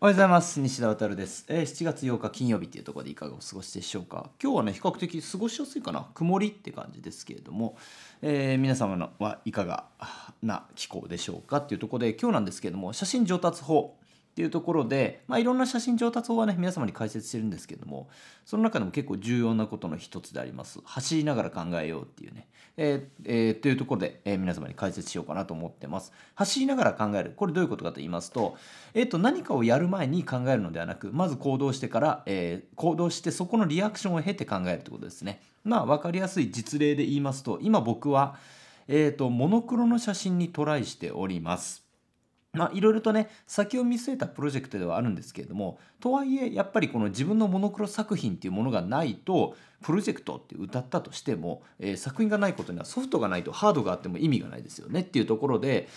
おはようございます西田渉です、えー、7月8日金曜日っていうところでいかがお過ごしでしょうか今日はね比較的過ごしやすいかな曇りって感じですけれども、えー、皆様のはいかがな気候でしょうかっていうところで今日なんですけれども写真上達法っていうところで、まあ、いろんな写真上達法はね皆様に解説してるんですけどもその中でも結構重要なことの一つであります走りながら考えようっていうね、えー、えー、というところで、えー、皆様に解説しようかなと思ってます走りながら考えるこれどういうことかと言いますと,、えー、と何かをやる前に考えるのではなくまず行動してから、えー、行動してそこのリアクションを経て考えるってことですねまあ分かりやすい実例で言いますと今僕は、えーとモノクロの写真にトライしておりますまあ、いろいろとね先を見据えたプロジェクトではあるんですけれどもとはいえやっぱりこの自分のモノクロ作品っていうものがないとプロジェクトって歌ったとしても、えー、作品がないことにはソフトがないとハードがあっても意味がないですよねっていうところで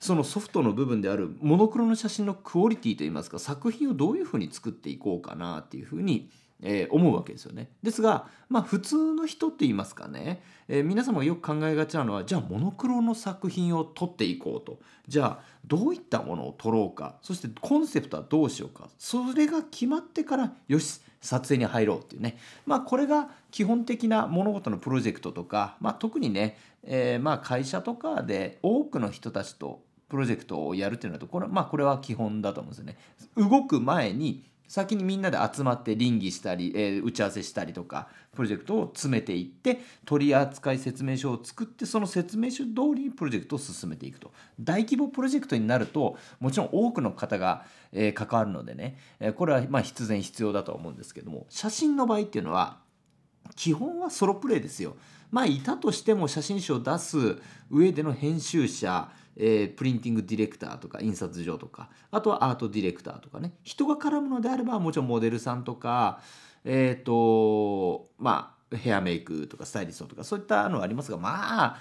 そのソフトの部分であるモノクロの写真のクオリティといいますか作品をどういうふうに作っていこうかなっていうふうにえー、思うわけですよね。ですが、まあ、普通の人って言いますかね、えー、皆様がよく考えがちなのはじゃあモノクロの作品を撮っていこうとじゃあどういったものを撮ろうかそしてコンセプトはどうしようかそれが決まってからよし撮影に入ろうっていうね、まあ、これが基本的な物事のプロジェクトとか、まあ、特にね、えー、まあ会社とかで多くの人たちとプロジェクトをやるっていうのはこれ,、まあ、これは基本だと思うんですよね。動く前に先にみんなで集まって倫理したり、えー、打ち合わせしたりとかプロジェクトを詰めていって取扱説明書を作ってその説明書通りにプロジェクトを進めていくと大規模プロジェクトになるともちろん多くの方が、えー、関わるのでね、えー、これはま必然必要だとは思うんですけども写真の場合っていうのは基本はソロプレイですよまあいたとしても写真集を出す上での編集者えー、プリンティングディレクターとか印刷所とかあとはアートディレクターとかね人が絡むのであればもちろんモデルさんとかえっ、ー、とまあヘアメイクとかスタイリストとかそういったのはありますがまあ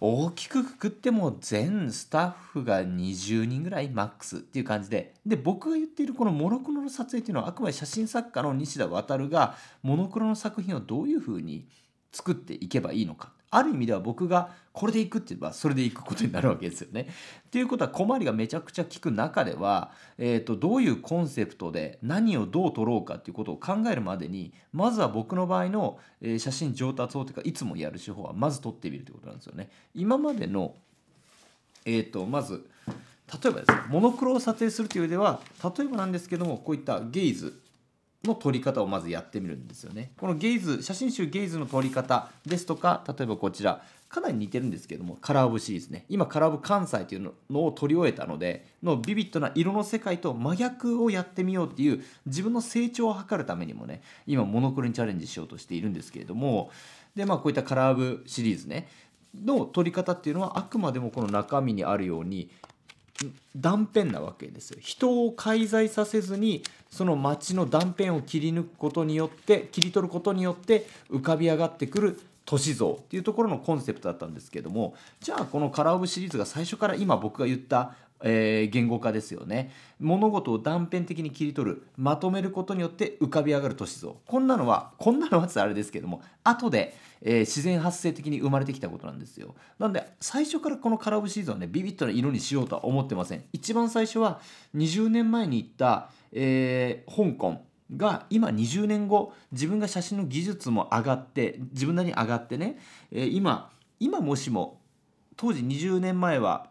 大きくくくっても全スタッフが20人ぐらいマックスっていう感じでで僕が言っているこのモノクロの撮影っていうのはあくまで写真作家の西田渉がモノクロの作品をどういうふうに作っていけばいいのかある意味では僕がこれでいくって言えばそれでいくことになるわけですよね。っていうことは困りがめちゃくちゃ効く中では、えーと、どういうコンセプトで何をどう撮ろうかっていうことを考えるまでにまずは僕の場合の、え写真上達法というかいつもやる手法はまず撮ってみるということなんですよね。今までの、えーと、とまず例えばですねモノクロを撮影するという上では例えばなんですけどもこういったゲイズの撮り方をまずやってみるんですよね。このゲイズ、写真集ゲイズの撮り方ですとか、例えばこちら、かなり似てるんですけども、カラーブシリーズね。今、カラーブ関西というのを撮り終えたので、のビビッドな色の世界と真逆をやってみようっていう、自分の成長を図るためにもね、今、モノクロにチャレンジしようとしているんですけれども、で、まあ、こういったカラーブシリーズね、の撮り方っていうのは、あくまでもこの中身にあるように、断片なわけですよ人を介在させずにその町の断片を切り抜くことによって切り取ることによって浮かび上がってくる都市像っていうところのコンセプトだったんですけどもじゃあこの「カラオブ」シリーズが最初から今僕が言ったえー、言語化ですよね物事を断片的に切り取るまとめることによって浮かび上がる都市像こんなのはこんなのはっあれですけども後で、えー、自然発生的に生まれてきたことなんですよなんで最初からこのカラオブシーズンはねビビッドな色にしようとは思ってません一番最初は20年前に行った、えー、香港が今20年後自分が写真の技術も上がって自分なりに上がってね、え今今もしも当時20年前は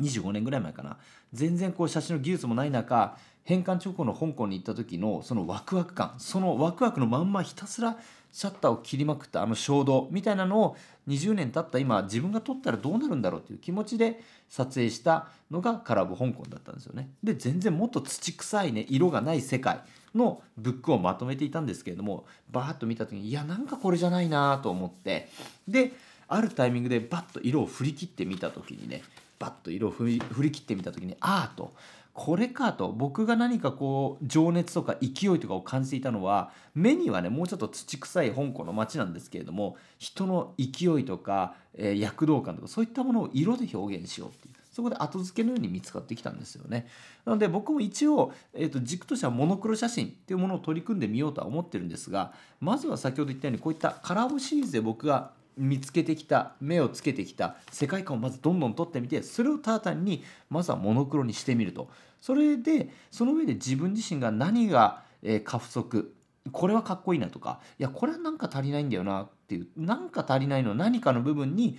25年ぐらい前かな全然こう写真の技術もない中返還直後の香港に行った時のそのワクワク感そのワクワクのまんまひたすらシャッターを切りまくったあの衝動みたいなのを20年経った今自分が撮ったらどうなるんだろうっていう気持ちで撮影したのがカラブ香港だったんですよね。で全然もっと土臭いね色がない世界のブックをまとめていたんですけれどもバーッと見た時にいやなんかこれじゃないなと思ってであるタイミングでバッと色を振り切ってみた時にねバッと色を振り振り切ってみた時にああとこれかと僕が何かこう情熱とか勢いとかを感じていたのは目にはねもうちょっと土臭い香港の街なんですけれども人の勢いとか、えー、躍動感とかそういったものを色で表現しようっていう。そこで後付けのように見つかってきたんですよね。なので僕も一応、えーと、軸としてはモノクロ写真っていうものを取り組んでみようとは思ってるんですがまずは先ほど言ったようにこういったカラーボシリーズで僕が見つけてきた目をつけてきた世界観をまずどんどん撮ってみてそれをタータンにまずはモノクロにしてみるとそれでその上で自分自身が何が、え過不足これはかっこいいなとかいやこれはなんか足りないんだよなっていうなんか足りないの何かの部分に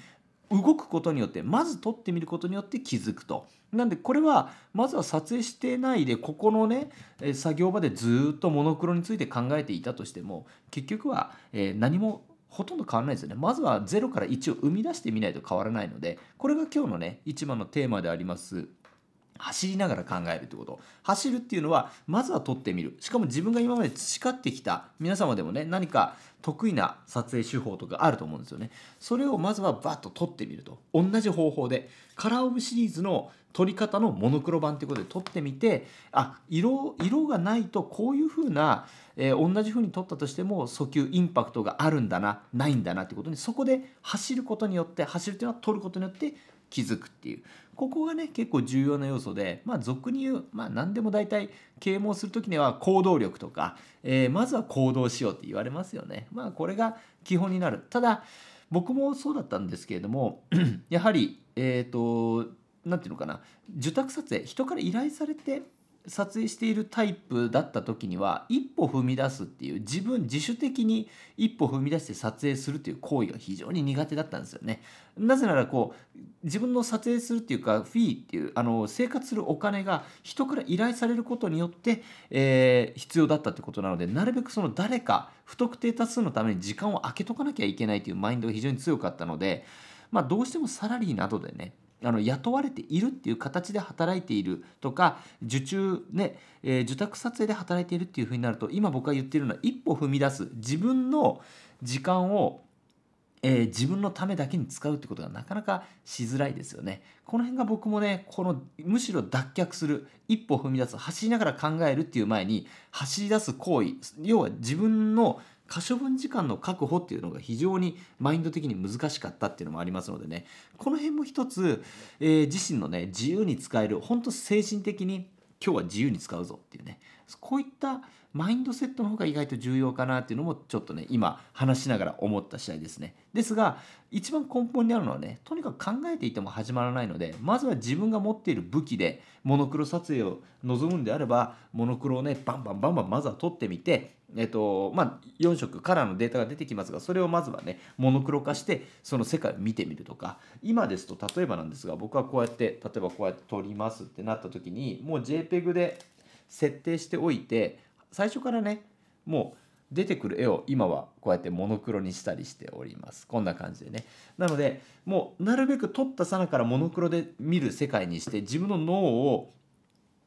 動くことによってまず撮ってみることによって気づくと。なんでこれはまずは撮影してないでここのね作業場でずっとモノクロについて考えていたとしても結局は何もほとんど変わらないですよね。まずは0から1を生み出してみないと変わらないので、これが今日のね、一番のテーマであります。走りながら考えるってこと走るっていうのはまずは撮ってみるしかも自分が今まで培ってきた皆様でもね何か得意な撮影手法とかあると思うんですよねそれをまずはバッと撮ってみると同じ方法でカラーオブシリーズの撮り方のモノクロ版いうことで撮ってみてあ色色がないとこういうふうな、えー、同じふうに撮ったとしても訴求インパクトがあるんだなないんだなってことにそこで走ることによって走るっていうのは撮ることによって気づくっていうここがね結構重要な要素でまあ俗に言う、まあ、何でも大体啓蒙する時には行動力とか、えー、まずは行動しようって言われますよね。まあこれが基本になるただ僕もそうだったんですけれども やはり、えーと何て言うのかな受託撮影人から依頼されて撮影しているタイプだった時には一歩踏み出すっていう自分自主的に一歩踏み出して撮影するという行為が非常に苦手だったんですよね。なぜならこう自分の撮影するっていうかフィーっていうあの生活するお金が人から依頼されることによって、えー、必要だったってことなのでなるべくその誰か不特定多数のために時間を空けとかなきゃいけないというマインドが非常に強かったので、まあ、どうしてもサラリーなどでねあの雇われているっていう形で働いているとか受注ね、えー、受託撮影で働いているっていうふうになると今僕が言ってるのは一歩踏み出す自分の時間を、えー、自分のためだけに使うってことがなかなかしづらいですよね。この辺が僕もねこのむしろ脱却する一歩踏み出す走りながら考えるっていう前に走り出す行為要は自分の可処分時間の確保っていうのが非常にマインド的に難しかったっていうのもありますのでねこの辺も一つ、えー、自身のね自由に使える本当精神的に今日は自由に使うぞっていうねこういったマインドセットの方が意外と重要かなっていうのもちょっとね今話しながら思った次第ですねですが一番根本にあるのはねとにかく考えていても始まらないのでまずは自分が持っている武器でモノクロ撮影を望むんであればモノクロをねバンバンバンバンまずは撮ってみてえっとまあ、4色カラーのデータが出てきますがそれをまずはねモノクロ化してその世界を見てみるとか今ですと例えばなんですが僕はこうやって例えばこうやって撮りますってなった時にもう JPEG で設定しておいて最初からねもう出てくる絵を今はこうやってモノクロにしたりしておりますこんな感じでねなのでもうなるべく撮ったさなからモノクロで見る世界にして自分の脳を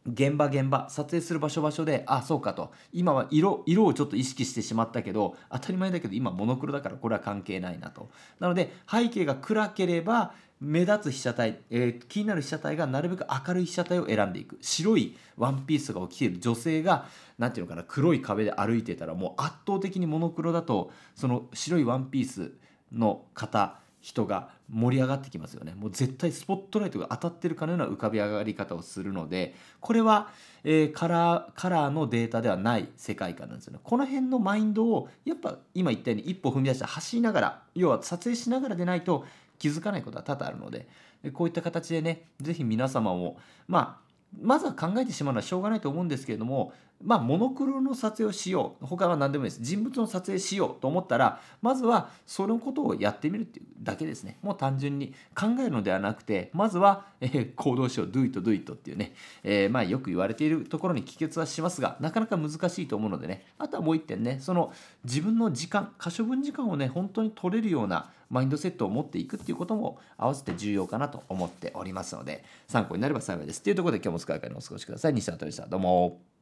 現場現場撮影する場所場所であそうかと今は色色をちょっと意識してしまったけど当たり前だけど今モノクロだからこれは関係ないなとなので背景が暗ければ目立つ被写体、えー、気になる被写体がなるべく明るい被写体を選んでいく白いワンピースが起きている女性が何て言うのかな黒い壁で歩いてたらもう圧倒的にモノクロだとその白いワンピースの方人が盛り上がってきますよねもう絶対スポットライトが当たってるかのような浮かび上がり方をするのでこれは、えー、カラーカラーのデータではない世界観なんですよねこの辺のマインドをやっぱ今言ったように一歩踏み出して走りながら要は撮影しながらでないと気づかないことは多々あるのでこういった形でね是非皆様もまあまずは考えてしまうのはしょうがないと思うんですけれどもまあ、モノクロの撮影をしよう他は何でもいいです人物の撮影しようと思ったらまずはそのことをやってみるっていうだけですねもう単純に考えるのではなくてまずは、えー、行動しよう do it do it っていうね、えー、まあ、よく言われているところに帰結はしますがなかなか難しいと思うのでねあとはもう一点ねその自分の時間可処分時間をね本当に取れるようなマインドセットを持っていくっていうことも合わせて重要かなと思っておりますので参考になれば幸いですというところで今日もお疲れ会にお過ごしください西田敏でしどうも